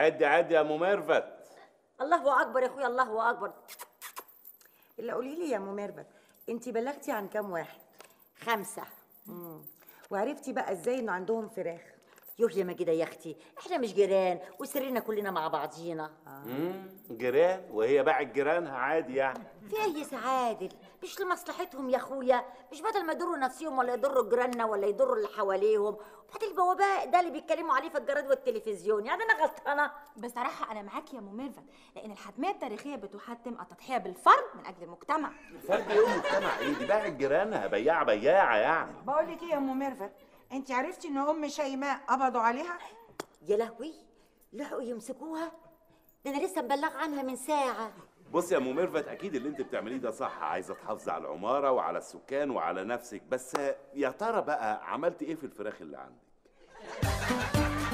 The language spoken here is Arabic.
عد عد يا ام ميرفت الله اكبر يا اخويا الله اكبر اللي قولي لي يا ام ميرفت انت بلغتي عن كام واحد خمسه مم. وعرفتي بقى ازاي ان عندهم فراخ يا مجدة يا اختي احنا مش جيران وسرنا كلنا مع بعضينا امم جيران وهي باعت جيرانها عادي يعني في أي سعادل مش لمصلحتهم يا اخويا مش بدل ما يضروا نفسهم ولا يضروا جيراننا ولا يضروا اللي حواليهم وبعد البوابة ده اللي بيتكلموا عليه في الجرائد والتلفزيون يعني انا غلطانه بصراحه انا معاك يا أم ميرفت لان الحتميه التاريخيه بتحتم التضحيه بالفرد من اجل المجتمع الفرد ايه المجتمع ايه دي باعت جيرانها بياعه بياعه يعني بقول لك ايه يا ام ميرفت انت عرفتي ان ام شيماء قبضوا عليها يا لهوي لحقوا يمسكوها ده انا لسه مبلغ عنها من ساعه بص يا ام ميرفت اكيد اللي انت بتعمليه ده صح عايزه تحافظي على العماره وعلى السكان وعلى نفسك بس يا ترى بقى عملتي ايه في الفراخ اللي عندك